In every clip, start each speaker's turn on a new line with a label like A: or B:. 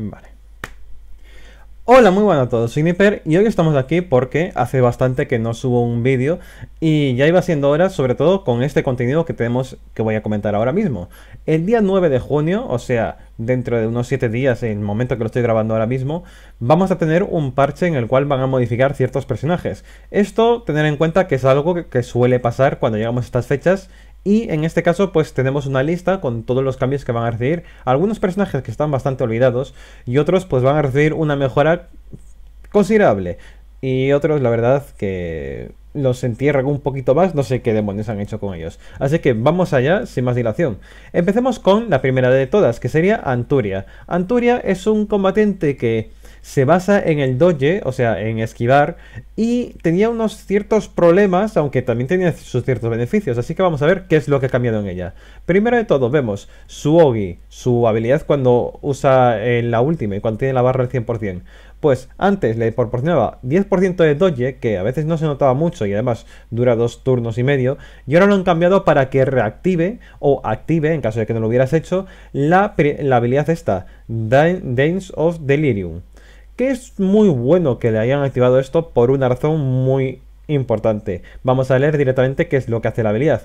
A: Vale. Hola, muy buenas a todos, soy Nipper y hoy estamos aquí porque hace bastante que no subo un vídeo y ya iba siendo hora, sobre todo con este contenido que tenemos que voy a comentar ahora mismo. El día 9 de junio, o sea, dentro de unos 7 días, en el momento que lo estoy grabando ahora mismo, vamos a tener un parche en el cual van a modificar ciertos personajes. Esto, tener en cuenta que es algo que, que suele pasar cuando llegamos a estas fechas y en este caso pues tenemos una lista con todos los cambios que van a recibir. Algunos personajes que están bastante olvidados y otros pues van a recibir una mejora considerable. Y otros la verdad que los entierran un poquito más, no sé qué demonios han hecho con ellos. Así que vamos allá sin más dilación. Empecemos con la primera de todas, que sería Anturia. Anturia es un combatiente que se basa en el doje, o sea, en esquivar, y tenía unos ciertos problemas, aunque también tenía sus ciertos beneficios, así que vamos a ver qué es lo que ha cambiado en ella. Primero de todo, vemos su Ogi, su habilidad cuando usa en eh, la última y cuando tiene la barra al 100%. Pues antes le proporcionaba 10% de doje, que a veces no se notaba mucho y además dura dos turnos y medio, y ahora lo han cambiado para que reactive o active, en caso de que no lo hubieras hecho, la, la habilidad esta, Dance of Delirium que es muy bueno que le hayan activado esto por una razón muy importante. Vamos a leer directamente qué es lo que hace la habilidad.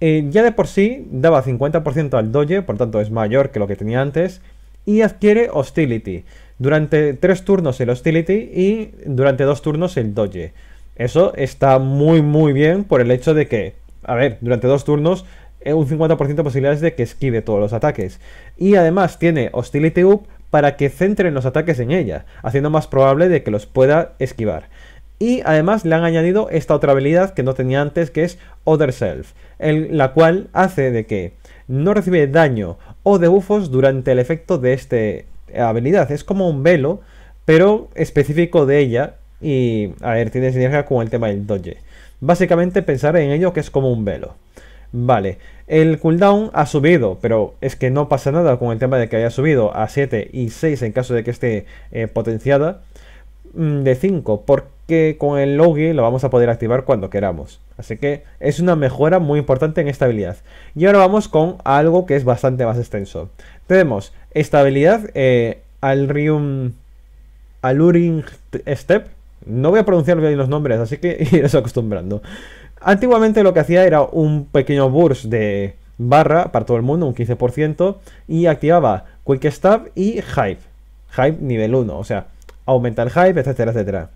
A: Eh, ya de por sí daba 50% al dodge por tanto es mayor que lo que tenía antes, y adquiere hostility. Durante 3 turnos el hostility y durante 2 turnos el doge. Eso está muy muy bien por el hecho de que, a ver, durante 2 turnos eh, un 50% de posibilidades de que esquive todos los ataques. Y además tiene hostility up para que centren los ataques en ella, haciendo más probable de que los pueda esquivar. Y además le han añadido esta otra habilidad que no tenía antes, que es Other Self, la cual hace de que no recibe daño o debufos durante el efecto de esta eh, habilidad. Es como un velo, pero específico de ella. Y, a ver, tiene sinergia con el tema del dodge. Básicamente pensar en ello que es como un velo. Vale, el cooldown ha subido, pero es que no pasa nada con el tema de que haya subido a 7 y 6 en caso de que esté eh, potenciada mm, de 5, porque con el logi lo vamos a poder activar cuando queramos. Así que es una mejora muy importante en estabilidad. Y ahora vamos con algo que es bastante más extenso. Tenemos estabilidad habilidad, eh, Alrium Aluring Step, no voy a pronunciar bien los nombres, así que iros acostumbrando. Antiguamente lo que hacía era un pequeño burst de barra para todo el mundo, un 15%, y activaba Quick Stab y Hype. Hype nivel 1, o sea, aumenta el hype, etcétera, etcétera.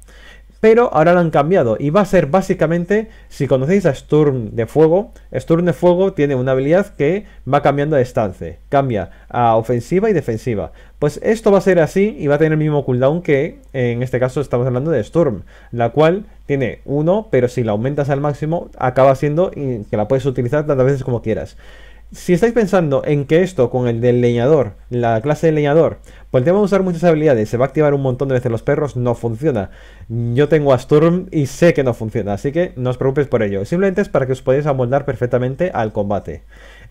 A: Pero ahora lo han cambiado y va a ser básicamente, si conocéis a Sturm de Fuego, Sturm de Fuego tiene una habilidad que va cambiando de estance, cambia a ofensiva y defensiva. Pues esto va a ser así y va a tener el mismo cooldown que en este caso estamos hablando de Sturm, la cual tiene uno, pero si la aumentas al máximo acaba siendo que la puedes utilizar tantas veces como quieras si estáis pensando en que esto con el del leñador, la clase de leñador, pues el tema de usar muchas habilidades, se va a activar un montón de veces los perros, no funciona. Yo tengo a y sé que no funciona, así que no os preocupéis por ello. Simplemente es para que os podáis amoldar perfectamente al combate.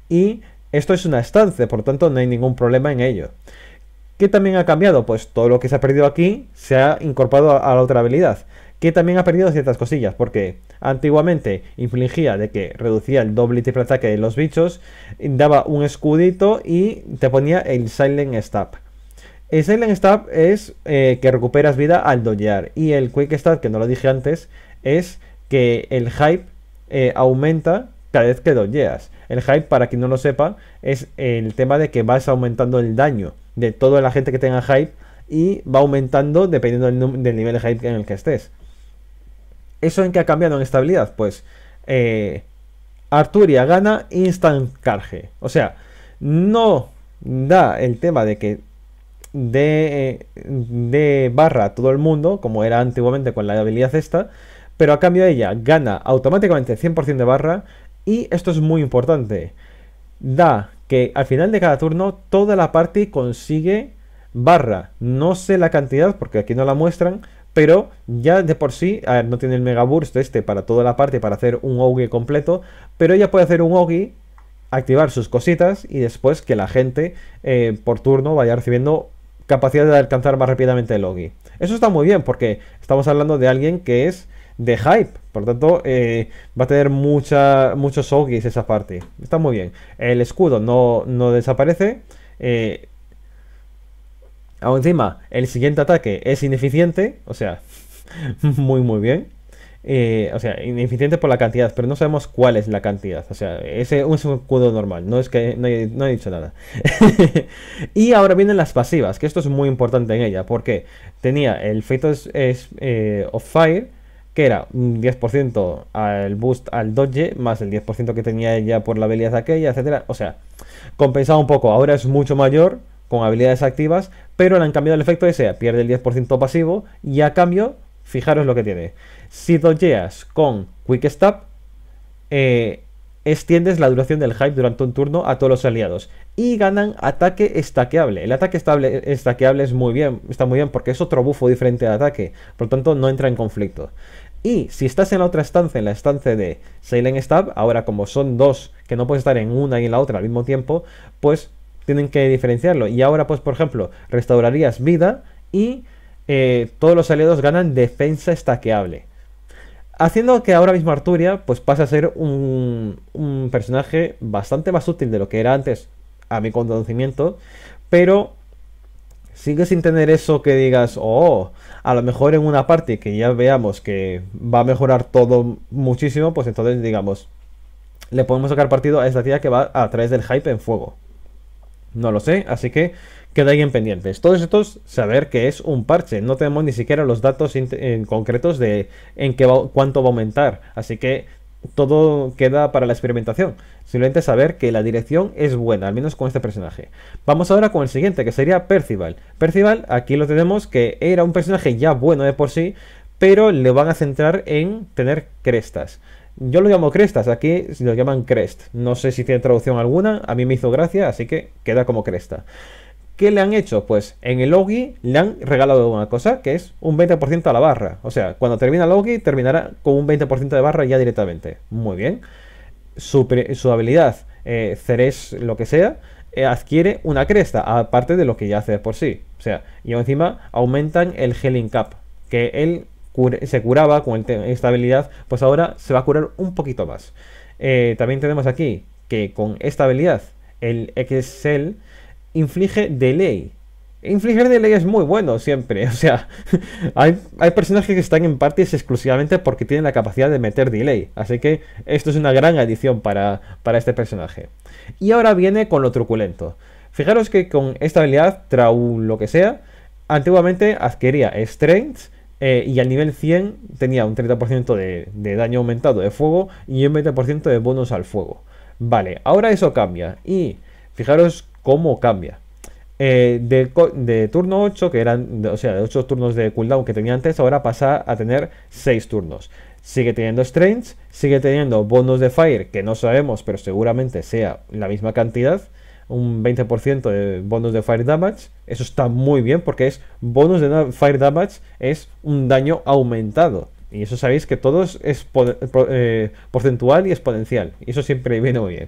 A: Y esto es una estancia, por tanto no hay ningún problema en ello. ¿Qué también ha cambiado? Pues todo lo que se ha perdido aquí se ha incorporado a, la otra habilidad. Que también ha perdido ciertas cosillas, porque Antiguamente infligía de que reducía el doble y triple ataque de los bichos, daba un escudito y te ponía el Silent Stab. El Silent Stab es eh, que recuperas vida al doyear y el Quick Stab, que no lo dije antes, es que el hype eh, aumenta cada vez que doyeas. El hype, para quien no lo sepa, es el tema de que vas aumentando el daño de toda la gente que tenga hype y va aumentando dependiendo del nivel de hype en el que estés. ¿Eso en qué ha cambiado en estabilidad? Pues eh, Arturia gana instant carge. O sea, no da el tema de que de, de barra a todo el mundo, como era antiguamente con la habilidad esta, pero a cambio de ella gana automáticamente 100% de barra y esto es muy importante, da que al final de cada turno toda la party consigue barra, no sé la cantidad porque aquí no la muestran, pero ya de por sí, a ver, no tiene el mega burst este para toda la parte para hacer un ogi completo, pero ella puede hacer un ogi, activar sus cositas y después que la gente eh, por turno vaya recibiendo capacidad de alcanzar más rápidamente el ogi Eso está muy bien porque estamos hablando de alguien que es de hype, por lo tanto eh, va a tener muchos ogis esa parte. Está muy bien. El escudo no, no desaparece. Eh, Aún encima, el siguiente ataque es ineficiente, o sea, muy muy bien. Eh, o sea, ineficiente por la cantidad, pero no sabemos cuál es la cantidad. O sea, ese es un escudo normal, no es que no he, dicho nada. y ahora vienen las pasivas, que esto es muy importante en ella, porque tenía el Fate of, es, eh, of Fire, que era un 10% al boost al dodge, más el 10% que tenía ella por la habilidad aquella, etcétera. O sea, compensado un poco, ahora es mucho mayor con habilidades activas, pero le han cambiado el efecto ese, pierde el 10% pasivo y a cambio, fijaros lo que tiene. Si dojeas con Quick Stop, eh, extiendes la duración del hype durante un turno a todos los aliados y ganan ataque estaqueable. El ataque estable, estaqueable es muy bien, está muy bien porque es otro bufo diferente al ataque, por lo tanto no entra en conflicto. Y si estás en la otra estancia, en la estancia de Silent Stab, ahora como son dos que no puedes estar en una y en la otra al mismo tiempo, pues tienen que diferenciarlo. Y ahora, pues, por ejemplo, restaurarías vida y eh, todos los aliados ganan defensa estaqueable. Haciendo que ahora mismo Arturia pues pase a ser un, un personaje bastante más útil de lo que era antes, a mi conocimiento, pero sigue sin tener eso que digas, oh, a lo mejor en una parte que ya veamos que va a mejorar todo muchísimo, pues entonces digamos, le podemos sacar partido a esta tía que va a través del hype en fuego. No lo sé, así que queda ahí en pendientes. Todos estos, saber que es un parche. No tenemos ni siquiera los datos en concretos de en qué cuánto va a aumentar. Así que todo queda para la experimentación. Simplemente saber que la dirección es buena, al menos con este personaje. Vamos ahora con el siguiente, que sería Percival. Percival, aquí lo tenemos, que era un personaje ya bueno de por sí, pero le van a centrar en tener crestas. Yo lo llamo crestas, aquí lo llaman crest. No sé si tiene traducción alguna, a mí me hizo gracia, así que queda como cresta. ¿Qué le han hecho? Pues en el Ogi le han regalado una cosa que es un 20% a la barra. O sea, cuando termina el Ogi terminará con un 20% de barra ya directamente. Muy bien. Su, habilidad, eh, Ceres, lo que sea, eh, adquiere una cresta, aparte de lo que ya hace por sí. O sea, y encima aumentan el Healing Cap, que él se curaba con esta habilidad, pues ahora se va a curar un poquito más. Eh, también tenemos aquí que con esta habilidad el Excel inflige delay. Infligir delay es muy bueno siempre, o sea, hay, personajes que están en parties exclusivamente porque tienen la capacidad de meter delay, así que esto es una gran adición para, este personaje. Y ahora viene con lo truculento. Fijaros que con esta habilidad, Trau lo que sea, antiguamente adquiría Strength eh, y al nivel 100 tenía un 30% de, daño aumentado de fuego y un 20% de bonus al fuego. Vale, ahora eso cambia. Y fijaros cómo cambia. Eh, de, turno 8, que eran, o sea, de 8 turnos de cooldown que tenía antes, ahora pasa a tener 6 turnos. Sigue teniendo strange sigue teniendo bonos de fire, que no sabemos, pero seguramente sea la misma cantidad un 20% de bonus de Fire Damage. Eso está muy bien porque es bonus de Fire Damage, es un daño aumentado. Y eso sabéis que todo es eh, porcentual y exponencial. Y eso siempre viene muy bien.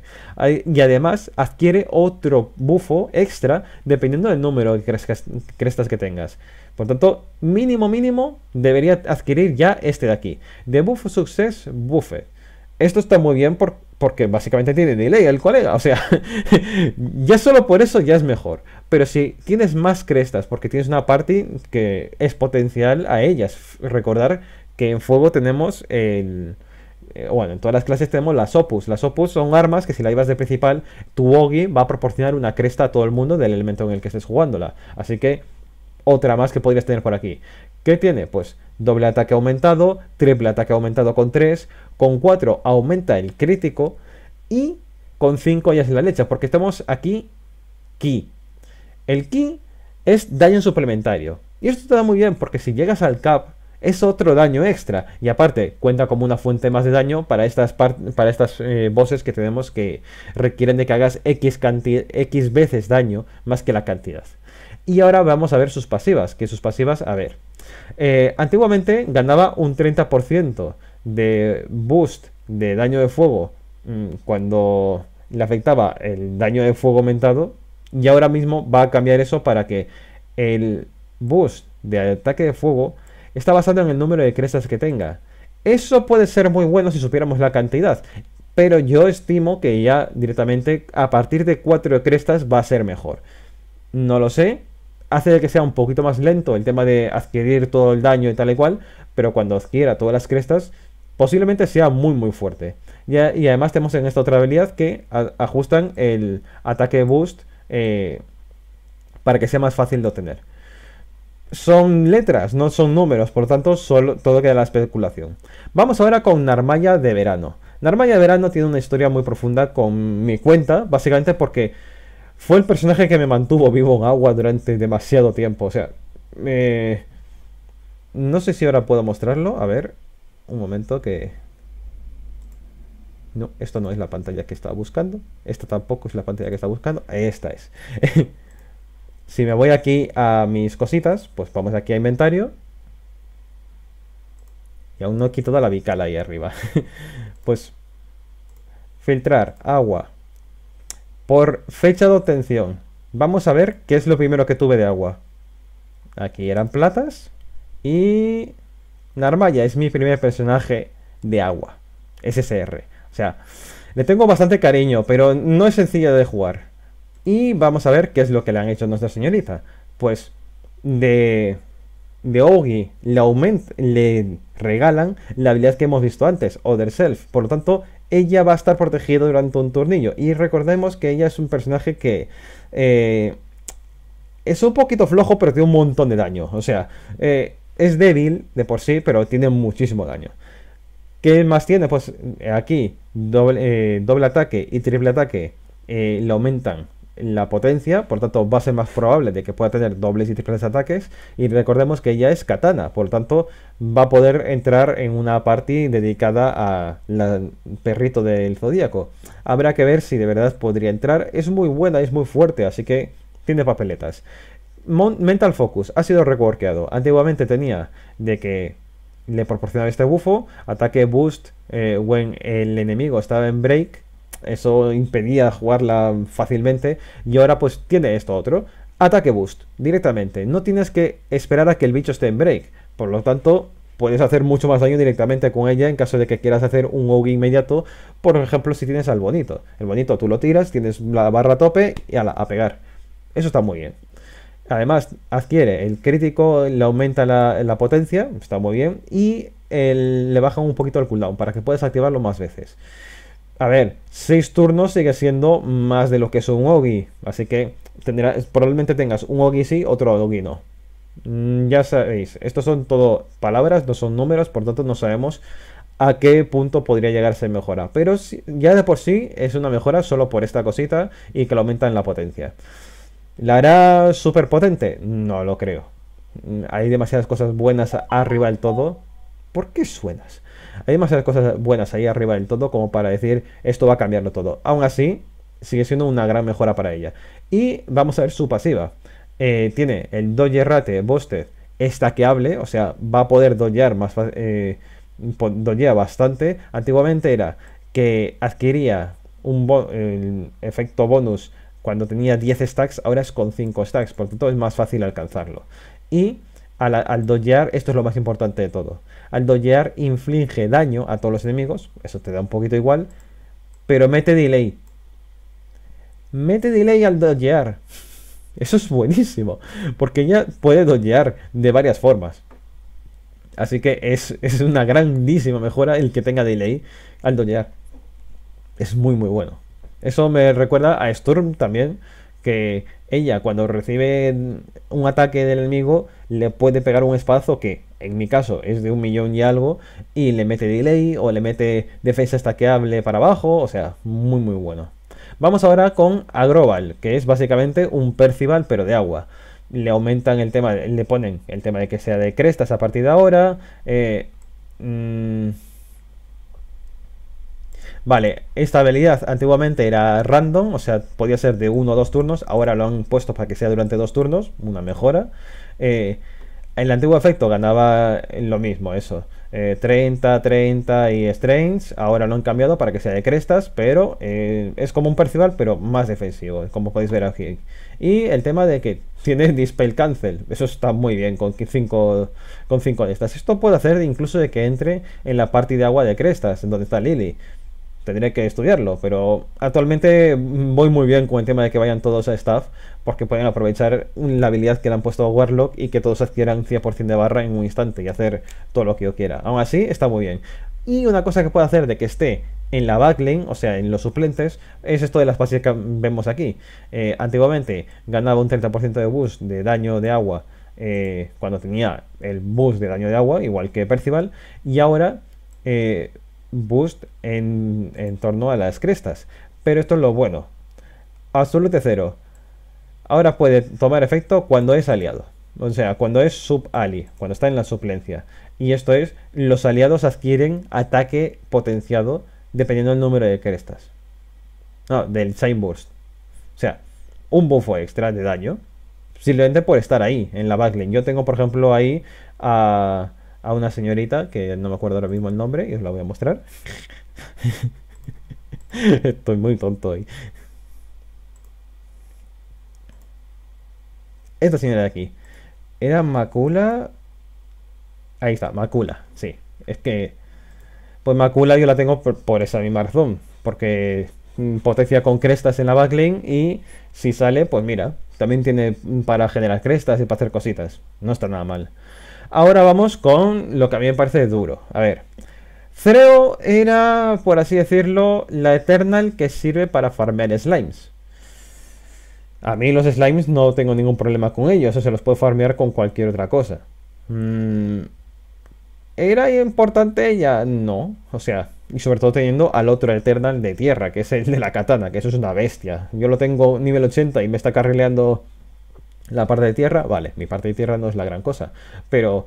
A: Y además adquiere otro bufo extra dependiendo del número de crestas que tengas. Por tanto, mínimo mínimo debería adquirir ya este de aquí. De buff success, buffe. Esto está muy bien porque básicamente tiene delay el colega. O sea, ya solo por eso ya es mejor. Pero si tienes más crestas, porque tienes una party que es potencial a ellas. Recordar que en fuego tenemos el eh, bueno, en todas las clases tenemos las opus. Las opus son armas que si la llevas de principal, tu Ogi va a proporcionar una cresta a todo el mundo del elemento en el que estés jugándola. Así que otra más que podrías tener por aquí. ¿Qué tiene? Pues doble ataque aumentado, triple ataque aumentado con 3, con 4 aumenta el crítico y con 5 ya es la leche, porque estamos aquí ki. El ki es daño suplementario. Y esto te da muy bien porque si llegas al cap es otro daño extra. Y aparte cuenta como una fuente más de daño para estas, para estas eh, voces bosses que tenemos que requieren de que hagas X, X veces daño más que la cantidad. Y ahora vamos a ver sus pasivas, que sus pasivas, a ver. Eh, antiguamente ganaba un 30% de boost de daño de fuego mm, cuando le afectaba el daño de fuego aumentado. Y ahora mismo va a cambiar eso para que el boost de ataque de fuego está basado en el número de crestas que tenga. Eso puede ser muy bueno si supiéramos la cantidad. Pero yo estimo que ya directamente a partir de 4 crestas va a ser mejor. No lo sé. Hace que sea un poquito más lento el tema de adquirir todo el daño y tal y cual. Pero cuando adquiera todas las crestas, posiblemente sea muy muy fuerte. Y, además tenemos en esta otra habilidad que ajustan el ataque boost eh, para que sea más fácil de obtener. Son letras, no son números, por tanto solo, todo queda la especulación. Vamos ahora con Narmaya de verano. Narmaya de verano tiene una historia muy profunda con mi cuenta, básicamente porque fue el personaje que me mantuvo vivo en agua durante demasiado tiempo. O sea, eh, no sé si ahora puedo mostrarlo, a ver un momento que... No, esto no es la pantalla que estaba buscando. Esta tampoco es la pantalla que estaba buscando. Esta es. si me voy aquí a mis cositas, pues vamos aquí a inventario. Y aún no quito toda la bicala ahí arriba. pues filtrar agua por fecha de obtención. Vamos a ver qué es lo primero que tuve de agua. Aquí eran platas y Narmaya es mi primer personaje de agua. SSR. O sea, le tengo bastante cariño, pero no es sencillo de jugar. Y vamos a ver qué es lo que le han hecho a nuestra señorita. Pues de, de Ogi le, le regalan la habilidad que hemos visto antes, Other Self. Por lo tanto, ella va a estar protegida durante un tornillo. Y recordemos que ella es un personaje que... Eh, es un poquito flojo, pero tiene un montón de daño. O sea, eh, es débil de por sí, pero tiene muchísimo daño. ¿Qué más tiene? Pues eh, aquí doble, eh, doble ataque y triple ataque eh, le aumentan la potencia, por tanto va a ser más probable de que pueda tener dobles y triples ataques. Y recordemos que ella es katana, por tanto va a poder entrar en una party dedicada al perrito del zodíaco. Habrá que ver si de verdad podría entrar. Es muy buena, es muy fuerte, así que tiene papeletas. Mental Focus ha sido reworkeado. Antiguamente tenía de que le proporcionaba este bufo, ataque boost Cuando eh, when el enemigo estaba en break. Eso impedía jugarla fácilmente. Y ahora pues tiene esto otro. Ataque boost directamente. No tienes que esperar a que el bicho esté en break. Por lo tanto, puedes hacer mucho más daño directamente con ella en caso de que quieras hacer un OG inmediato. Por ejemplo, si tienes al bonito. El bonito tú lo tiras, tienes la barra a tope y a pegar. Eso está muy bien. Además, adquiere el crítico, le aumenta la, potencia, está muy bien, y le baja un poquito el cooldown para que puedas activarlo más veces. A ver, 6 turnos sigue siendo más de lo que es un Ogi, así que probablemente tengas un Ogi sí, otro Ogi no. Mm, ya sabéis, estos son todo palabras, no son números, por tanto no sabemos a qué punto podría llegarse mejora. Pero ya de por sí es una mejora solo por esta cosita y que le aumenta en la potencia. ¿La hará súper potente? No lo creo. Hay demasiadas cosas buenas arriba del todo. ¿Por qué suenas? Hay demasiadas cosas buenas ahí arriba del todo como para decir esto va a cambiarlo todo. Aún así, sigue siendo una gran mejora para ella. Y vamos a ver su pasiva. Eh, tiene el Dodge Rate Busted estaqueable, o sea, va a poder doyear más eh, bastante. Antiguamente era que adquiría un efecto bonus cuando tenía 10 stacks, ahora es con 5 stacks, por lo tanto es más fácil alcanzarlo. Y al, al esto es lo más importante de todo. Al dogear inflige daño a todos los enemigos, eso te da un poquito igual, pero mete delay. Mete delay al dogear. Eso es buenísimo, porque ya puede dogear de varias formas. Así que es, es una grandísima mejora el que tenga delay al dogear. Es muy muy bueno. Eso me recuerda a Storm también, que ella cuando recibe un ataque del enemigo le puede pegar un espacio que en mi caso es de un millón y algo y le mete delay o le mete defensa estaqueable para abajo, o sea, muy muy bueno. Vamos ahora con Agroval que es básicamente un Percival pero de agua. Le aumentan el tema, le ponen el tema de que sea de crestas a partir de ahora. Eh, mm, Vale, esta habilidad antiguamente era random, o sea, podía ser de uno o dos turnos, ahora lo han puesto para que sea durante dos turnos, una mejora. Eh, en el antiguo efecto ganaba lo mismo, eso. 30, eh, 30 y Strange. Ahora lo han cambiado para que sea de crestas, pero eh, es como un Percival, pero más defensivo, como podéis ver aquí. Y el tema de que tiene Dispel Cancel, eso está muy bien con 5 con cinco de estas. Esto puede hacer incluso de que entre en la parte de agua de crestas, en donde está Lily tendré que estudiarlo, pero actualmente voy muy bien con el tema de que vayan todos a staff, porque pueden aprovechar la habilidad que le han puesto a Warlock y que todos adquieran 100% de barra en un instante y hacer todo lo que yo quiera. Aún así, está muy bien. Y una cosa que puedo hacer de que esté en la backlane, o sea, en los suplentes, es esto de las fases que vemos aquí. Eh, antiguamente ganaba un 30% de boost de daño de agua eh, cuando tenía el boost de daño de agua, igual que Percival, y ahora eh, boost en, torno a las crestas. Pero esto es lo bueno. Absolute cero. Ahora puede tomar efecto cuando es aliado. O sea, cuando es sub-ali, cuando está en la suplencia. Y esto es, los aliados adquieren ataque potenciado dependiendo del número de crestas. No, del chain O sea, un buffo extra de daño. Simplemente por estar ahí, en la backlane. Yo tengo, por ejemplo, ahí a a una señorita que no me acuerdo ahora mismo el nombre y os la voy a mostrar. Estoy muy tonto hoy. Esta señora de aquí. Era Macula. Ahí está, Macula, sí. Es que. Pues Macula yo la tengo por, esa misma razón. Porque mm, potencia con crestas en la backlane y si sale, pues mira, también tiene para generar crestas y para hacer cositas. No está nada mal. Ahora vamos con lo que a mí me parece duro. A ver. Creo era, por así decirlo, la Eternal que sirve para farmear slimes. A mí los slimes no tengo ningún problema con ellos, o se los puedo farmear con cualquier otra cosa. Mm, ¿Era importante ella? No, o sea, y sobre todo teniendo al otro Eternal de tierra, que es el de la katana, que eso es una bestia. Yo lo tengo nivel 80 y me está carrileando la parte de tierra, vale, mi parte de tierra no es la gran cosa, pero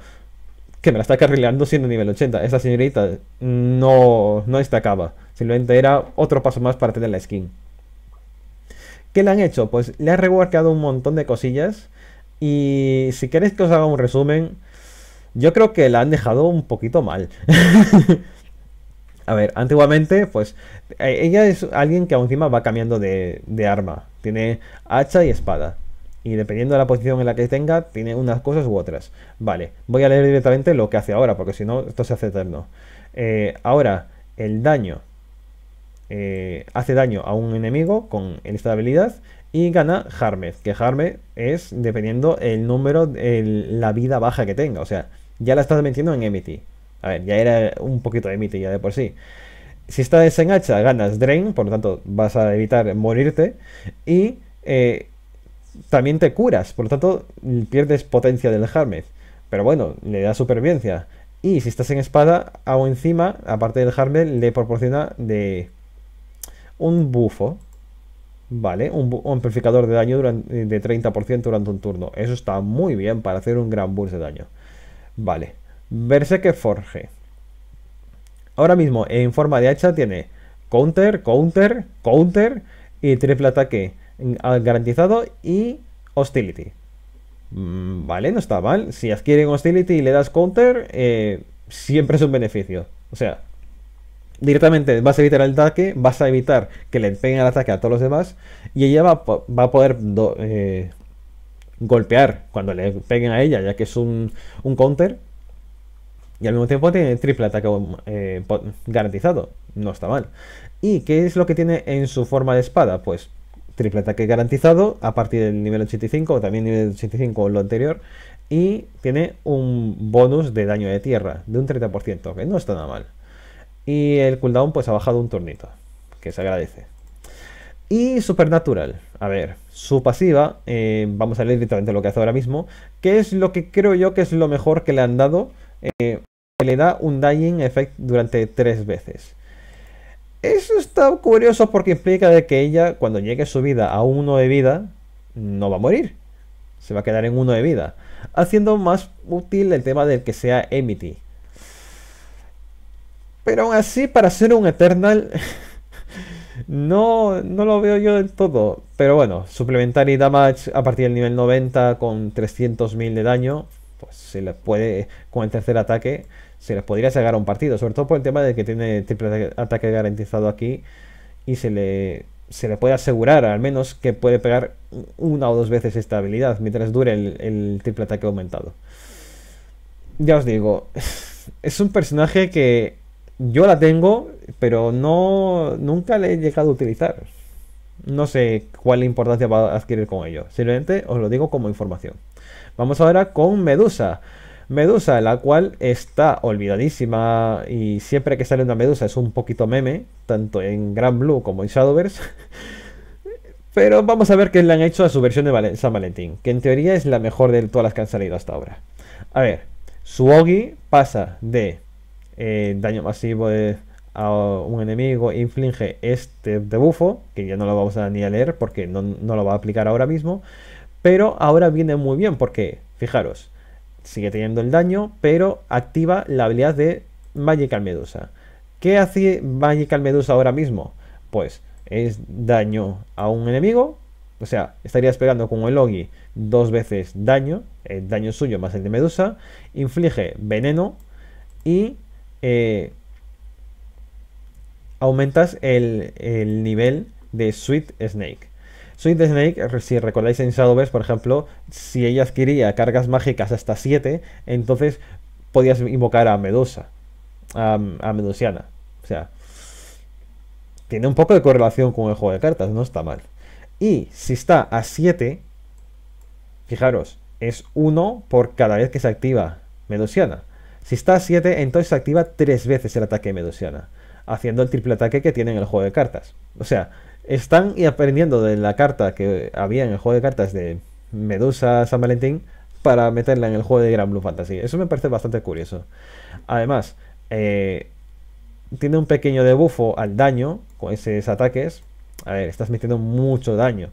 A: que me la está carrileando siendo nivel 80. Esa señorita no, no destacaba, simplemente era otro paso más para tener la skin. ¿Qué le han hecho? Pues le han reworkado un montón de cosillas y si queréis que os haga un resumen, yo creo que la han dejado un poquito mal. A ver, antiguamente, pues eh, ella es alguien que encima va cambiando de arma. Tiene hacha y espada y dependiendo de la posición en la que tenga, tiene unas cosas u otras. Vale, voy a leer directamente lo que hace ahora, porque si no, esto se hace eterno. Eh, ahora, el daño. Eh, hace daño a un enemigo con esta habilidad y gana Harmed, que Harmed es dependiendo el número, de la vida baja que tenga. O sea, ya la estás metiendo en Emity. A ver, ya era un poquito de Emity ya de por sí. Si está desenhacha, ganas Drain, por lo tanto vas a evitar morirte. Y eh, también te curas, por lo tanto pierdes potencia del Harmed. Pero bueno, le da supervivencia. Y si estás en espada, o encima, aparte del Harmed, le proporciona de un bufo. Vale, un, amplificador de daño durante, de 30% durante un turno. Eso está muy bien para hacer un gran burst de daño. Vale, que Forge. Ahora mismo, en forma de hacha, tiene counter, counter, counter y triple ataque garantizado y hostility. Mm, vale, no está mal. Si adquieren hostility y le das counter, eh, siempre es un beneficio. O sea, directamente vas a evitar el ataque, vas a evitar que le peguen el ataque a todos los demás y ella va, a poder eh, golpear cuando le peguen a ella, ya que es un, counter. Y al mismo tiempo tiene triple ataque eh, garantizado. No está mal. ¿Y qué es lo que tiene en su forma de espada? Pues triple ataque garantizado a partir del nivel 85, o también nivel 85 o lo anterior, y tiene un bonus de daño de tierra de un 30%, que no está nada mal. Y el cooldown pues ha bajado un turnito, que se agradece. Y Supernatural, a ver, su pasiva, eh, vamos a leer directamente lo que hace ahora mismo, que es lo que creo yo que es lo mejor que le han dado, eh, que le da un dying effect durante tres veces. Eso está curioso porque implica de que ella, cuando llegue su vida a uno de vida, no va a morir. Se va a quedar en uno de vida. Haciendo más útil el tema del que sea Emity. Pero aún así, para ser un Eternal, no, no lo veo yo del todo. Pero bueno, y Damage a partir del nivel 90 con 300.000 de daño. Pues se le puede, con el tercer ataque, se les podría sacar a un partido, sobre todo por el tema de que tiene triple ataque garantizado aquí y se le, se le puede asegurar al menos que puede pegar una o dos veces esta habilidad mientras dure el, triple ataque aumentado. Ya os digo, es un personaje que yo la tengo, pero no nunca le he llegado a utilizar. No sé cuál importancia va a adquirir con ello. Simplemente os lo digo como información. Vamos ahora con Medusa. Medusa, la cual está olvidadísima y siempre que sale una Medusa es un poquito meme, tanto en Grand Blue como en Shadowverse. Pero vamos a ver qué le han hecho a su versión de San Valentín, que en teoría es la mejor de todas las que han salido hasta ahora. A ver, su pasa de eh, daño masivo a un enemigo, inflige este debufo, que ya no lo vamos a ni a leer porque no lo va a aplicar ahora mismo. Pero ahora viene muy bien porque, fijaros, sigue teniendo el daño, pero activa la habilidad de Magical Medusa. ¿Qué hace Magical Medusa ahora mismo? Pues es daño a un enemigo, o sea, estarías pegando con el Logi dos veces daño, el daño suyo más el de Medusa, inflige veneno y eh, aumentas el nivel de Sweet Snake the Snake, eh, si recordáis en Shadowverse, por ejemplo, si ella adquiría cargas mágicas hasta 7, entonces podías invocar a Medusa, a, Medusiana. O sea, tiene un poco de correlación con el juego de cartas, no está mal. Y si está a 7, fijaros, es 1 por cada vez que se activa Medusiana. Si está a 7, entonces se activa 3 veces el ataque de Medusiana, haciendo el triple ataque que tiene en el juego de cartas. O sea, están aprendiendo de la carta que había en el juego de cartas de Medusa San Valentín para meterla en el juego de Gran Blue Fantasy. Eso me parece bastante curioso. Además, eh, tiene un pequeño debufo al daño con esos ataques. A ver, estás metiendo mucho daño.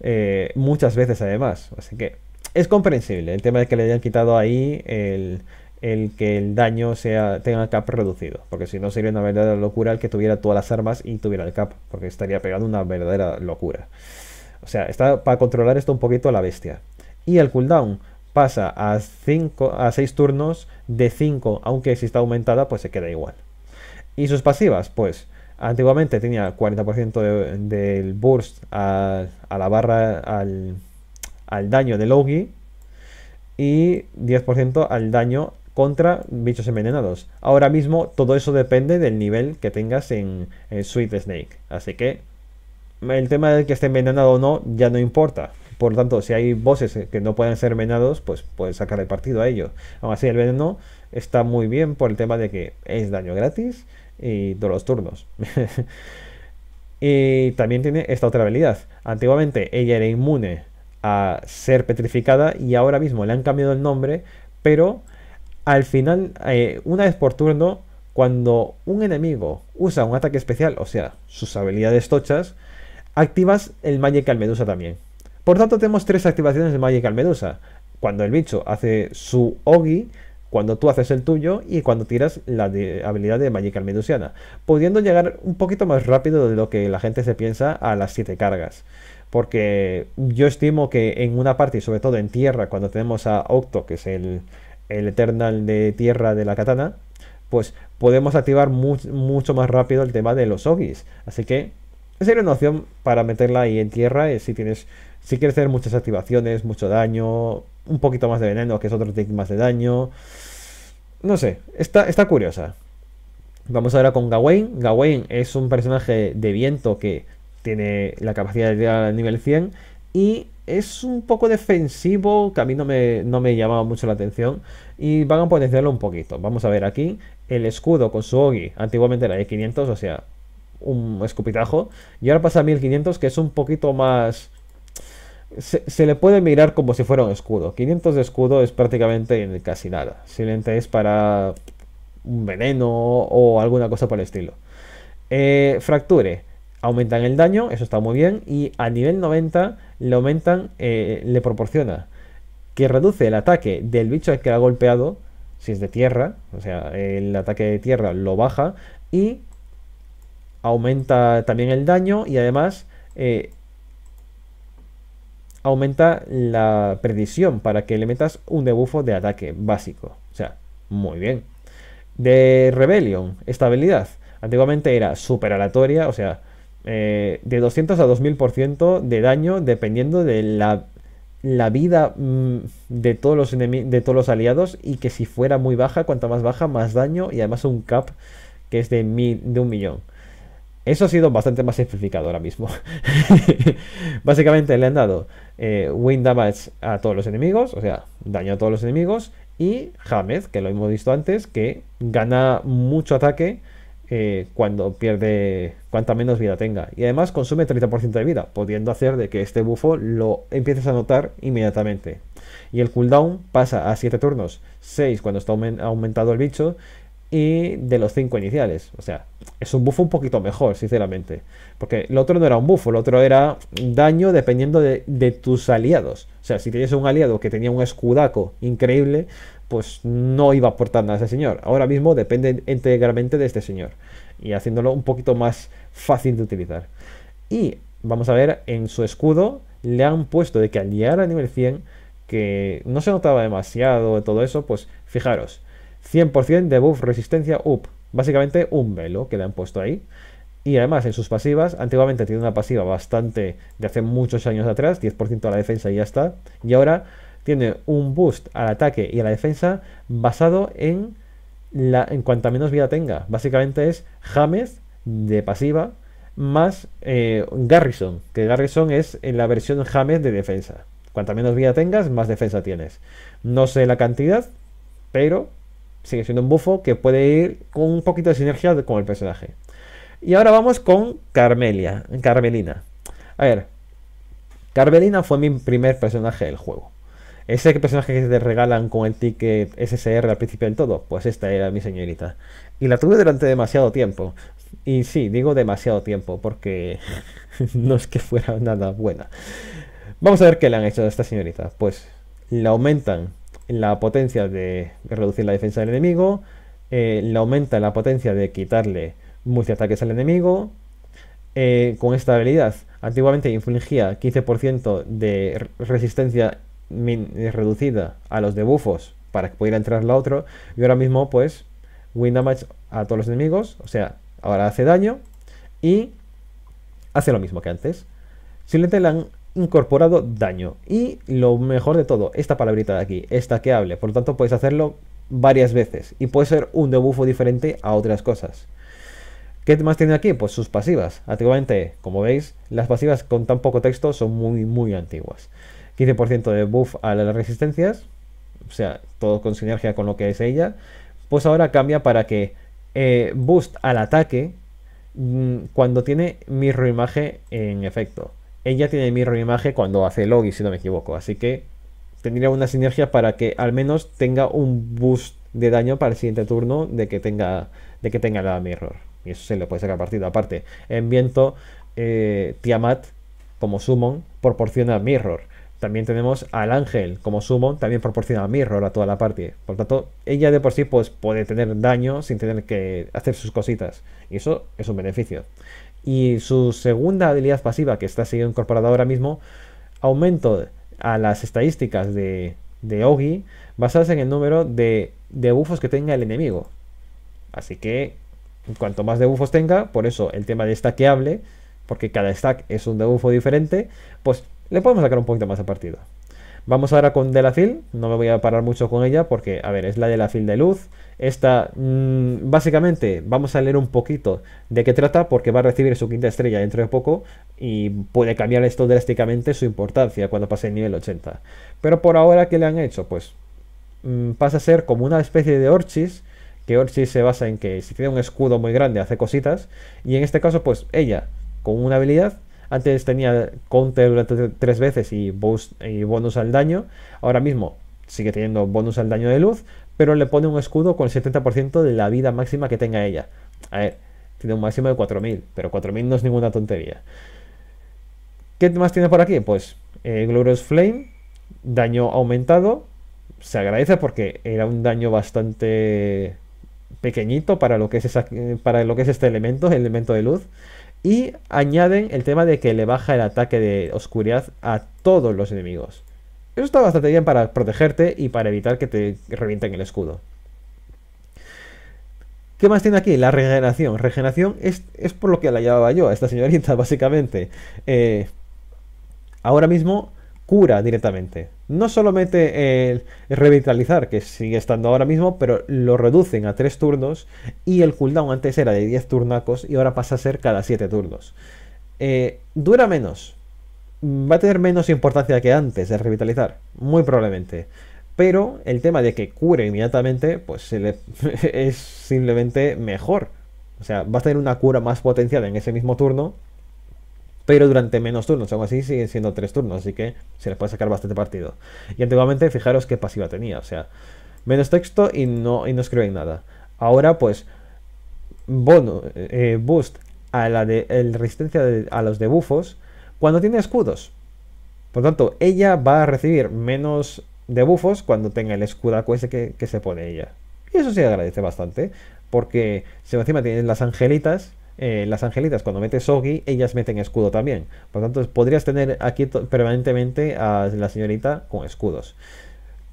A: Eh, muchas veces además. Así que es comprensible el tema de que le hayan quitado ahí el, el que el daño sea, tenga el cap reducido, porque si no sería una verdadera locura el que tuviera todas las armas y tuviera el cap, porque estaría pegando una verdadera locura. O sea, está para controlar esto un poquito a la bestia. Y el cooldown pasa a 5 a 6 turnos de 5, aunque si está aumentada pues se queda igual. Y sus pasivas, pues antiguamente tenía 40% del burst a, la barra al, al daño de Logi y 10% al daño contra bichos envenenados. Ahora mismo todo eso depende del nivel que tengas en, Sweet Snake. Así que el tema de que esté envenenado o no ya no importa. Por tanto, si hay bosses que no pueden ser envenenados, pues puedes sacar el partido a ellos. Aún así, el veneno está muy bien por el tema de que es daño gratis y todos los turnos. y también tiene esta otra habilidad. Antiguamente ella era inmune a ser petrificada y ahora mismo le han cambiado el nombre, pero al final, eh, una vez por turno, cuando un enemigo usa un ataque especial, o sea, sus habilidades tochas, activas el Magical Medusa también. Por tanto, tenemos tres activaciones de Magical Medusa. Cuando el bicho hace su Ogi, cuando tú haces el tuyo y cuando tiras la habilidad de Magical Medusiana, pudiendo llegar un poquito más rápido de lo que la gente se piensa a las 7 cargas. Porque yo estimo que en una parte, y sobre todo en tierra, cuando tenemos a Octo, que es el, el Eternal de tierra de la katana, pues podemos activar mucho más rápido el tema de los Ogis. Así que sería una opción para meterla ahí en tierra eh, si tienes si quieres hacer muchas activaciones, mucho daño, un poquito más de veneno, que es otro tick más de daño. No sé, está, está curiosa. Vamos ahora con Gawain. Gawain es un personaje de viento que tiene la capacidad de llegar al nivel 100 y es un poco defensivo, que a mí no me, no me llamaba mucho la atención. Y van a potenciarlo un poquito. Vamos a ver aquí el escudo con su Ogi. Antiguamente era de 500, o sea, un escupitajo. Y ahora pasa a 1500, que es un poquito más... Se, le puede mirar como si fuera un escudo. 500 de escudo es prácticamente casi nada. Simplemente es para un veneno o alguna cosa por el estilo. Eh, fracture aumentan el daño, eso está muy bien, y a nivel 90 le aumentan, eh, le proporciona que reduce el ataque del bicho al que ha golpeado, si es de tierra, o sea, el ataque de tierra lo baja, y aumenta también el daño y además eh, aumenta la precisión para que le metas un debufo de ataque básico. O sea, muy bien. De Rebellion, estabilidad. Antiguamente era super aleatoria, o sea, eh, de 200 a 2000% de daño dependiendo de la, vida mm, de, todos los de todos los aliados y que si fuera muy baja, cuanto más baja, más daño y además un cap que es de, de un millón. Eso ha sido bastante más simplificado ahora mismo. Básicamente le han dado eh, Wind Damage a todos los enemigos, o sea, daño a todos los enemigos, y james que lo hemos visto antes, que gana mucho ataque eh, cuando pierde, cuanta menos vida tenga. Y además consume 30% de vida, pudiendo hacer de que este bufo lo empieces a notar inmediatamente. Y el cooldown pasa a 7 turnos, 6 cuando está aumentado el bicho y de los 5 iniciales. O sea, es un buffo un poquito mejor, sinceramente. Porque el otro no era un buffo, el otro era daño dependiendo de, de, tus aliados. O sea, si tienes un aliado que tenía un escudaco increíble, pues no iba a aportar nada a ese señor. Ahora mismo depende íntegramente de este señor y haciéndolo un poquito más fácil de utilizar. Y vamos a ver, en su escudo le han puesto de que al llegar a nivel 100, que no se notaba demasiado de todo eso, pues fijaros, 100% de buff resistencia up, básicamente un velo que le han puesto ahí. Y además en sus pasivas, antiguamente tiene una pasiva bastante de hace muchos años atrás, 10% de la defensa y ya está. Y ahora tiene un boost al ataque y a la defensa basado en, la, en cuanta menos vida tenga. Básicamente es James de pasiva más eh, Garrison, que Garrison es en eh, la versión James de defensa. Cuanta menos vida tengas, más defensa tienes. No sé la cantidad, pero sigue siendo un bufo que puede ir con un poquito de sinergia con el personaje. Y ahora vamos con Carmelia, Carmelina. A ver, Carmelina fue mi primer personaje del juego. ¿Ese personaje que te regalan con el ticket SSR al principio del todo? Pues esta era mi señorita. Y la tuve durante demasiado tiempo. Y sí, digo demasiado tiempo porque no es que fuera nada buena. Vamos a ver qué le han hecho a esta señorita. Pues le aumentan la potencia de reducir la defensa del enemigo, eh, le la potencia de quitarle multiataques al enemigo. Eh, con esta habilidad, antiguamente infligía 15% de resistencia reducida a los debufos para que pudiera entrar la otro. Y ahora mismo, pues, win damage a todos los enemigos. O sea, ahora hace daño y hace lo mismo que antes. Simplemente le han incorporado daño. Y lo mejor de todo, esta palabrita de aquí, esta que hable. Por lo tanto, puedes hacerlo varias veces. Y puede ser un debufo diferente a otras cosas. ¿Qué más tiene aquí? Pues sus pasivas. Antiguamente, como veis, las pasivas con tan poco texto son muy, muy antiguas. 15% de buff a las resistencias, o sea, todo con sinergia con lo que es ella, pues ahora cambia para que eh, boost al ataque mm, cuando tiene mirror imagen en efecto. Ella tiene mirror imagen cuando hace logi si no me equivoco, así que tendría una sinergia para que al menos tenga un boost de daño para el siguiente turno de que tenga, de que tenga la mirror. Y eso se le puede sacar partido. Aparte, en viento, eh, Tiamat como summon proporciona mirror. También tenemos al ángel como sumo también proporciona mirror a toda la parte Por tanto, ella de por sí pues, puede tener daño sin tener que hacer sus cositas. Y eso es un beneficio. Y su segunda habilidad pasiva, que está siendo incorporada ahora mismo, aumento a las estadísticas de, de Ogi basadas en el número de debufos que tenga el enemigo. Así que, cuanto más debufos tenga, por eso el tema de stackable, porque cada stack es un debufo diferente, pues le podemos sacar un poquito más de partido. Vamos ahora con Delafil, no me voy a parar mucho con ella porque, a ver, es la de Delafil de luz. Esta, mm, básicamente, vamos a leer un poquito de qué trata porque va a recibir su quinta estrella dentro de poco y puede cambiar esto drásticamente su importancia cuando pase el nivel 80. Pero por ahora, ¿qué le han hecho? Pues mm, pasa a ser como una especie de Orchis, que Orchis se basa en que si tiene un escudo muy grande hace cositas y en este caso, pues ella, con una habilidad, antes tenía counter durante tres veces y, y bonus al daño. Ahora mismo sigue teniendo bonus al daño de luz, pero le pone un escudo con el 70% de la vida máxima que tenga ella. A ver, tiene un máximo de 4000, pero 4000 no es ninguna tontería. ¿Qué más tiene por aquí? Pues eh, Glorious Flame, daño aumentado. Se agradece porque era un daño bastante pequeñito para lo que es, eh, para lo que es este elemento, el elemento de luz. Y añaden el tema de que le baja el ataque de oscuridad a todos los enemigos. Eso está bastante bien para protegerte y para evitar que te revienten el escudo. ¿Qué más tiene aquí? La regeneración. Regeneración es, por lo que la llamaba yo a esta señorita, básicamente. Eh, ahora mismo cura directamente no solamente el revitalizar, que sigue estando ahora mismo, pero lo reducen a 3 turnos y el cooldown antes era de 10 turnacos y ahora pasa a ser cada 7 turnos. Eh, dura menos, va a tener menos importancia que antes de revitalizar, muy probablemente. Pero el tema de que cure inmediatamente, pues es simplemente mejor. O sea, va a tener una cura más potenciada en ese mismo turno pero durante menos turnos. Aún así siguen siendo tres turnos, así que se les puede sacar bastante partido. Y antiguamente, fijaros qué pasiva tenía, o sea, menos texto y no, y no nada. Ahora, pues, bono, eh, boost a la de resistencia a los debufos cuando tiene escudos. Por tanto, ella va a recibir menos debufos cuando tenga el escudo ese que, que se pone ella. Y eso sí agradece bastante, porque si encima tienen las angelitas, eh, las angelitas, cuando metes Soggy, ellas meten escudo también. Por lo tanto, podrías tener aquí permanentemente a la señorita con escudos.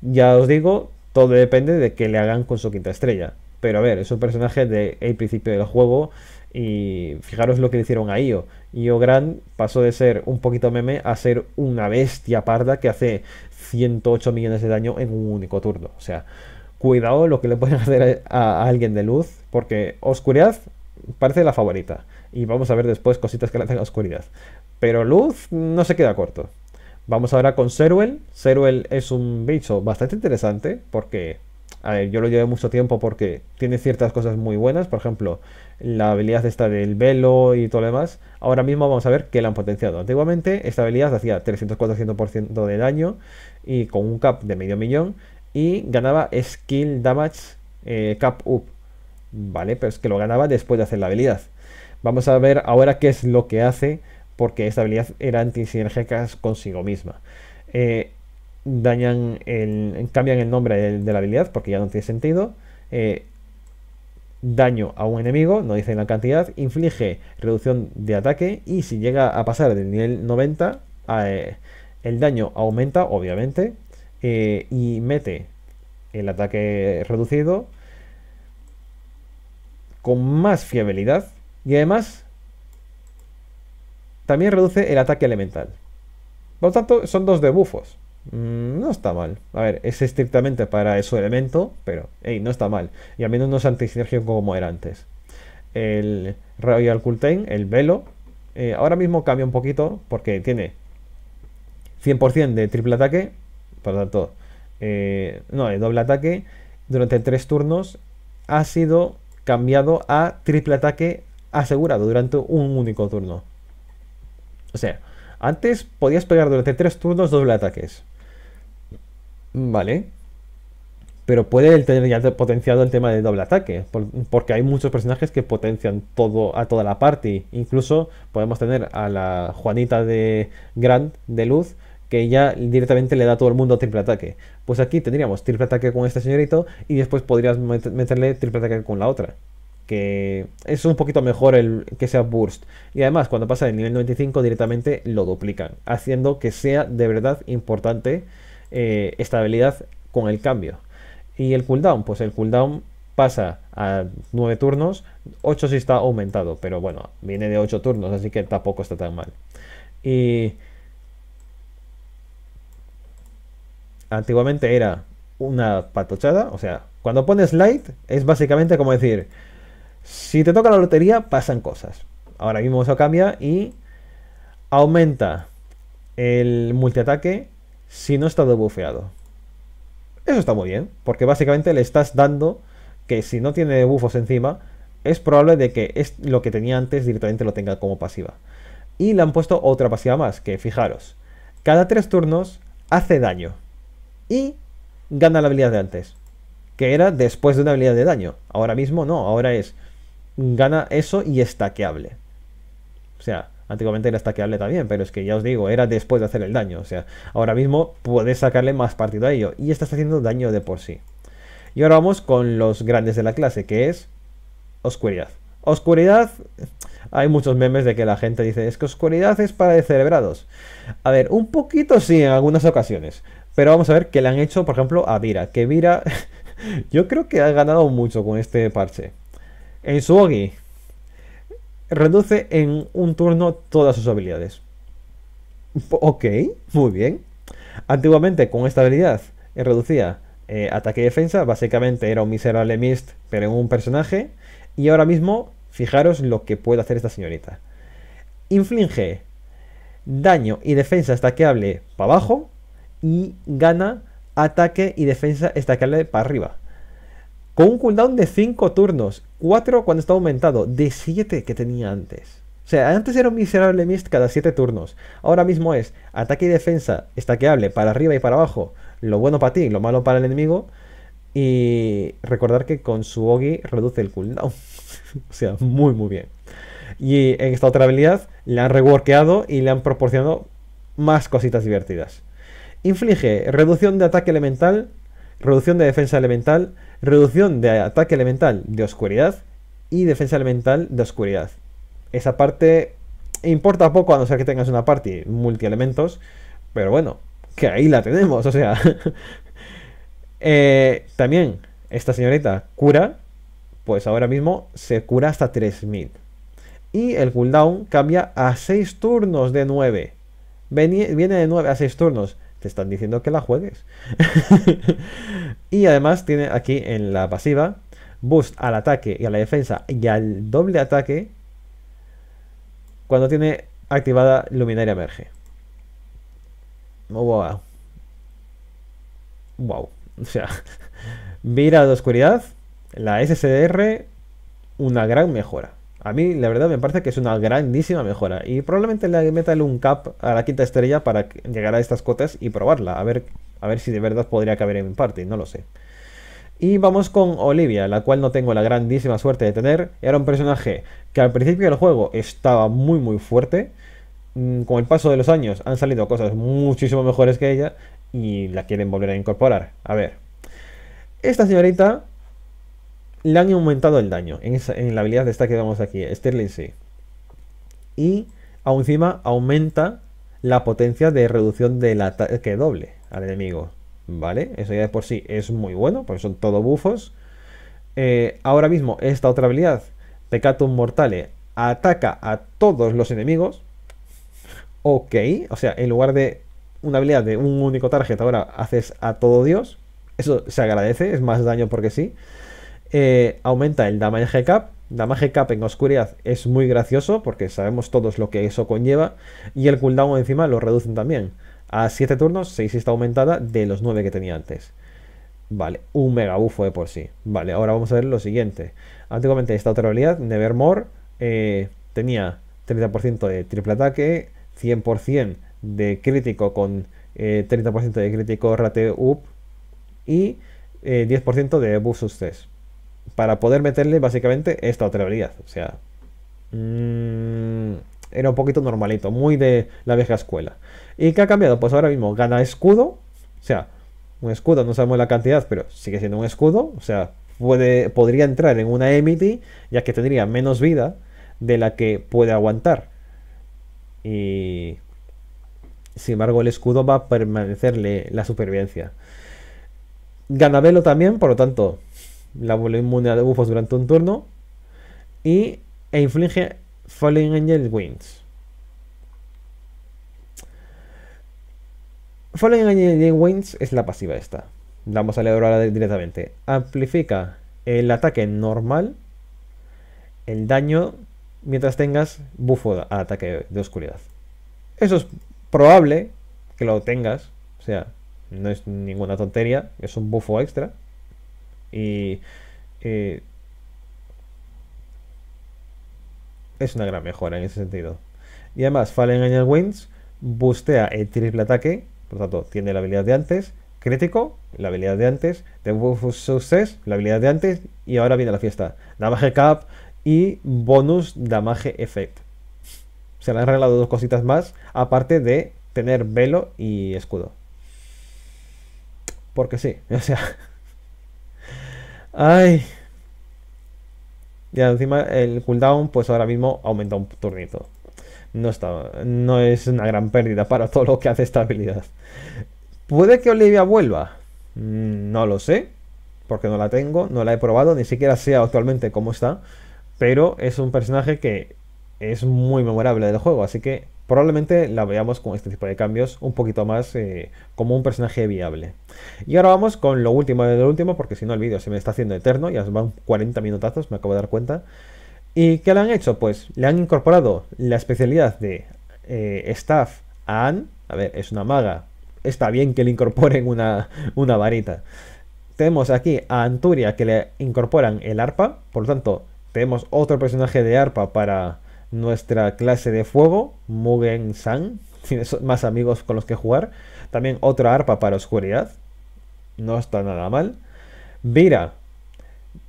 A: Ya os digo, todo depende de que le hagan con su quinta estrella. Pero a ver, es un personaje del principio del juego. Y fijaros lo que hicieron a Io. Io Gran pasó de ser un poquito meme a ser una bestia parda que hace 108 millones de daño en un único turno. O sea, cuidado lo que le pueden hacer a alguien de luz, porque oscuridad parece la favorita. Y vamos a ver después cositas que le hacen a oscuridad. Pero Luz no se queda corto. Vamos ahora con Seruel. Seruel es un bicho bastante interesante porque a yo lo llevé mucho tiempo porque tiene ciertas cosas muy buenas. Por ejemplo, la habilidad esta del velo y todo lo demás. Ahora mismo vamos a ver que la han potenciado. Antiguamente esta habilidad hacía 300-400% de daño y con un cap de medio millón. Y ganaba skill damage eh, cap up Vale, pero es que lo ganaba después de hacer la habilidad. Vamos a ver ahora qué es lo que hace, porque esta habilidad era antisinérgica consigo misma. Eh, cambian el nombre de, la habilidad, porque ya no tiene sentido. Eh, daño a un enemigo, no dice la cantidad, inflige reducción de ataque y si llega a pasar del nivel 90, eh, el daño aumenta, obviamente, y mete el ataque reducido con más fiabilidad y además también reduce el ataque elemental. Por lo tanto, son dos debufos. Mm, no está mal. A ver, es estrictamente para su elemento, pero hey, no está mal. Y al menos no es antisinergio como era antes. El Royal Cultain, el Velo, eh, ahora mismo cambia un poquito porque tiene 100% de triple ataque, por lo tanto, eh, no, de doble ataque, durante tres turnos ha sido cambiado a triple ataque asegurado durante un único turno. O sea, antes podías pegar durante tres turnos doble ataques. Vale. Pero puede tener ya potenciado el tema de doble ataque, porque hay muchos personajes que potencian todo a toda la party. Incluso podemos tener a la Juanita de Grand de Luz, que ya directamente le da a todo el mundo triple ataque. Pues aquí tendríamos triple ataque con este señorito y después podrías meterle triple ataque con la otra. Que es un poquito mejor el que sea burst. Y además, cuando pasa el nivel 95, directamente lo duplican, haciendo que sea de verdad importante eh, estabilidad con el cambio. Y el cooldown, pues el cooldown pasa a 9 turnos, 8 sí está aumentado, pero bueno, viene de 8 turnos, así que tampoco está tan mal. Y antiguamente era una patochada, o sea, cuando pones light es básicamente como decir, si te toca la lotería pasan cosas. Ahora mismo eso cambia y aumenta el multiataque si no está debufeado. Eso está muy bien, porque básicamente le estás dando que si no tiene debufos encima, es probable de que es lo que tenía antes directamente lo tenga como pasiva. Y le han puesto otra pasiva más, que fijaros, cada tres turnos hace daño y gana la habilidad de antes, que era después de una habilidad de daño. Ahora mismo no, ahora es gana eso y estaqueable. O sea, antiguamente era estaqueable también, pero es que ya os digo, era después de hacer el daño. O sea, ahora mismo puedes sacarle más partido a ello y estás haciendo daño de por sí. Y ahora vamos con los grandes de la clase, que es oscuridad. Oscuridad, hay muchos memes de que la gente dice, es que oscuridad es para de celebrados. A ver, un poquito sí en algunas ocasiones, pero vamos a ver qué le han hecho, por ejemplo, a Vira. Que Vira, yo creo que ha ganado mucho con este parche. En su Ogi, reduce en un turno todas sus habilidades. Ok, muy bien. Antiguamente con esta habilidad eh, reducía eh, ataque y defensa, básicamente era un miserable mist, pero en un personaje. Y ahora mismo, fijaros lo que puede hacer esta señorita. Inflige daño y defensa estaqueable para abajo y gana ataque y defensa estacable para arriba. Con un cooldown de 5 turnos, 4 cuando está aumentado, de 7 que tenía antes. O sea, antes era un miserable mist cada 7 turnos. Ahora mismo es ataque y defensa estaqueable para arriba y para abajo. Lo bueno para ti, lo malo para el enemigo. Y recordar que con su Ogi reduce el cooldown. o sea, muy muy bien. Y en esta otra habilidad le han reworkeado y le han proporcionado más cositas divertidas. Inflige reducción de ataque elemental, reducción de defensa elemental, reducción de ataque elemental de oscuridad y defensa elemental de oscuridad. Esa parte importa poco a no ser que tengas una party multielementos, pero bueno, que ahí la tenemos, o sea. Eh, también, esta señorita cura, pues ahora mismo se cura hasta 3000. Y el cooldown cambia a 6 turnos de 9. Viene de 9 a 6 turnos te están diciendo que la juegues. y además tiene aquí en la pasiva boost al ataque y a la defensa y al doble ataque cuando tiene activada luminaria emerge. Wow. Wow. O sea, mira de Oscuridad, la ssdr una gran mejora. A mí, la verdad, me parece que es una grandísima mejora. Y probablemente le meta un cap a la quinta estrella para llegar a estas cotas y probarla. A ver, a ver si de verdad podría caber en un party, no lo sé. Y vamos con Olivia, la cual no tengo la grandísima suerte de tener. Era un personaje que al principio del juego estaba muy muy fuerte. Mm, con el paso de los años han salido cosas muchísimo mejores que ella y la quieren volver a incorporar. A ver. Esta señorita le han aumentado el daño en, la habilidad de esta que vemos aquí, Sterling sí. Y aún encima aumenta la potencia de reducción del ataque doble al enemigo. ¿Vale? Eso ya de por sí es muy bueno, porque son todo bufos. Eh, ahora mismo, esta otra habilidad, Pecatum Mortale, ataca a todos los enemigos. Ok, o sea, en lugar de una habilidad de un único target, ahora haces a todo Dios. Eso se agradece, es más daño porque sí. Eh, aumenta el damage cap. Damage cap en oscuridad es muy gracioso porque sabemos todos lo que eso conlleva. Y el cooldown encima lo reducen también. A 7 turnos, 6 está aumentada de los 9 que tenía antes. Vale, un mega bufo de por sí. Vale, ahora vamos a ver lo siguiente. Antiguamente esta otra habilidad, Nevermore, eh, tenía 30% de triple ataque, 100% de crítico con 30% eh, de crítico rate up y 10% de buff success para poder meterle básicamente esta otra habilidad O sea, mm, era un poquito normalito, muy de la vieja escuela. ¿Y qué ha cambiado? Pues ahora mismo gana escudo, o sea, un escudo, no sabemos la cantidad, pero sigue siendo un escudo, o sea, puede, podría entrar en una Emity, ya que tendría menos vida de la que puede aguantar. Y sin embargo, el escudo va a permanecerle la supervivencia. Gana también, por lo tanto, la vuelve inmune de bufos durante un turno. Y e inflige Falling Angel Wings. Falling Angel Winds es la pasiva esta. Vamos a leer ahora directamente. Amplifica el ataque normal, el daño, mientras tengas bufo a ataque de oscuridad. Eso es probable que lo tengas. O sea, no es ninguna tontería. Es un bufo extra. Y eh, es una gran mejora en ese sentido. Y además, Fallen Angel Wings bustea el triple ataque, por lo tanto, tiene la habilidad de antes, crítico, la habilidad de antes, de Success, la habilidad de antes, y ahora viene la fiesta. Damage Cap y bonus Damage Effect. Se le han regalado dos cositas más, aparte de tener velo y escudo. Porque sí, o sea, Ay. y encima el cooldown, pues ahora mismo aumenta un turnito. No, está, no es una gran pérdida para todo lo que hace esta habilidad. ¿Puede que Olivia vuelva? Mm, no lo sé, porque no la tengo, no la he probado, ni siquiera sé actualmente cómo está. Pero es un personaje que es muy memorable del juego, así que probablemente la veamos con este tipo de cambios un poquito más eh, como un personaje viable. Y ahora vamos con lo último de lo último, porque si no el vídeo se me está haciendo eterno, ya van 40 minutazos, me acabo de dar cuenta. ¿Y qué le han hecho? Pues le han incorporado la especialidad de eh, Staff a Anne. A ver, es una maga. Está bien que le incorporen una, una varita. Tenemos aquí a Anturia que le incorporan el arpa. Por lo tanto, tenemos otro personaje de arpa para nuestra clase de fuego, Mugen San. Tienes más amigos con los que jugar. También otra arpa para oscuridad. No está nada mal. Vira.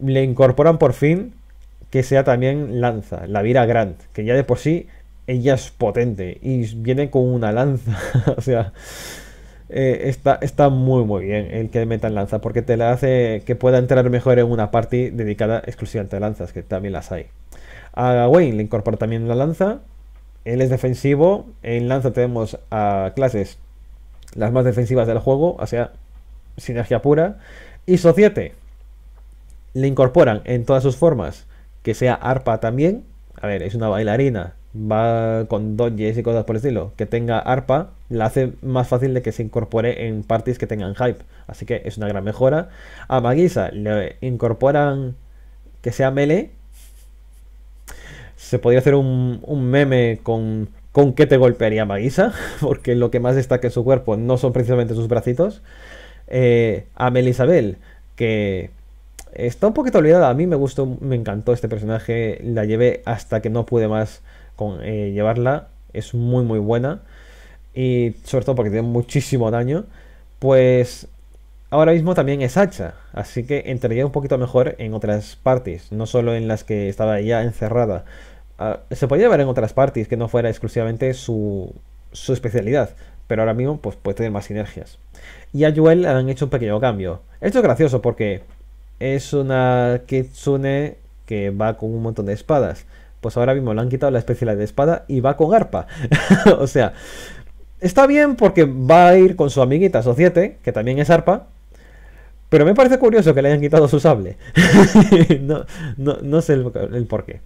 A: Le incorporan por fin que sea también lanza, la Vira Grand, que ya de por sí ella es potente y viene con una lanza. o sea, eh, está, está muy muy bien el que metan lanza porque te la hace que pueda entrar mejor en una party dedicada exclusivamente a lanzas, que también las hay. A Wayne le incorpora también la lanza. Él es defensivo. En lanza tenemos a clases las más defensivas del juego, o sea, sinergia pura. Y Societe le incorporan en todas sus formas que sea arpa también. A ver, es una bailarina, va con dodges y cosas por el estilo. Que tenga arpa la hace más fácil de que se incorpore en parties que tengan hype. Así que es una gran mejora. A Magisa le incorporan que sea melee se podría hacer un, meme con, con qué te golpearía Magisa, porque lo que más destaca en su cuerpo no son precisamente sus bracitos. Eh, a Melisabel, que está un poquito olvidada, a mí me gustó, me encantó este personaje, la llevé hasta que no pude más con, eh, llevarla, es muy muy buena, y sobre todo porque tiene muchísimo daño, pues ahora mismo también es hacha, así que entraría un poquito mejor en otras partes, no solo en las que estaba ya encerrada. Ah, se podía ver en otras partes que no fuera exclusivamente su, especialidad, pero ahora mismo pues, puede tener más sinergias. Y a Joel le han hecho un pequeño cambio. Esto es gracioso porque es una Kitsune que va con un montón de espadas. Pues ahora mismo le han quitado la especialidad de espada y va con arpa. o sea, está bien porque va a ir con su amiguita Societe, que también es arpa, pero me parece curioso que le hayan quitado su sable. no, sé el, por qué.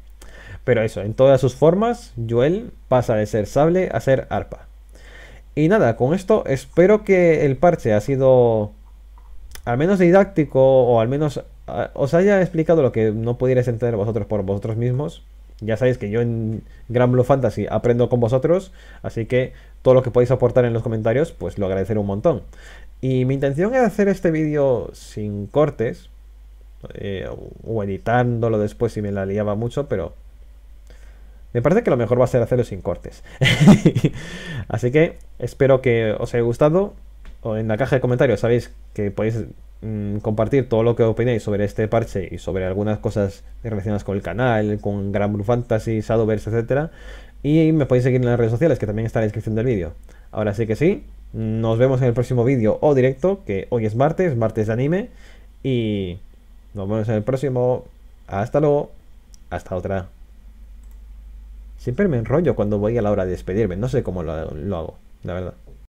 A: Pero eso, en todas sus formas, Joel pasa de ser sable a ser arpa. Y nada, con esto espero que el parche ha sido al menos didáctico o al menos ah, os haya explicado lo que no pudierais entender vosotros por vosotros mismos. Ya sabéis que yo en Gran Blue Fantasy aprendo con vosotros, así que todo lo que podéis aportar en los comentarios, pues lo agradeceré un montón. Y mi intención es hacer este vídeo sin cortes, eh, o editándolo después si me la liaba mucho, pero me parece que lo mejor va a ser hacerlo sin cortes. Así que espero que os haya gustado. En la caja de comentarios sabéis que podéis mm, compartir todo lo que opinéis sobre este parche y sobre algunas cosas relacionadas con el canal, con Gran Blue Fantasy, Shadowverse, etc. Y me podéis seguir en las redes sociales, que también está en la descripción del vídeo. Ahora sí que sí, nos vemos en el próximo vídeo o directo, que hoy es martes, martes de anime. Y nos vemos en el próximo. Hasta luego. Hasta otra. Siempre me enrollo cuando voy a la hora de despedirme. No sé cómo lo, hago, la verdad.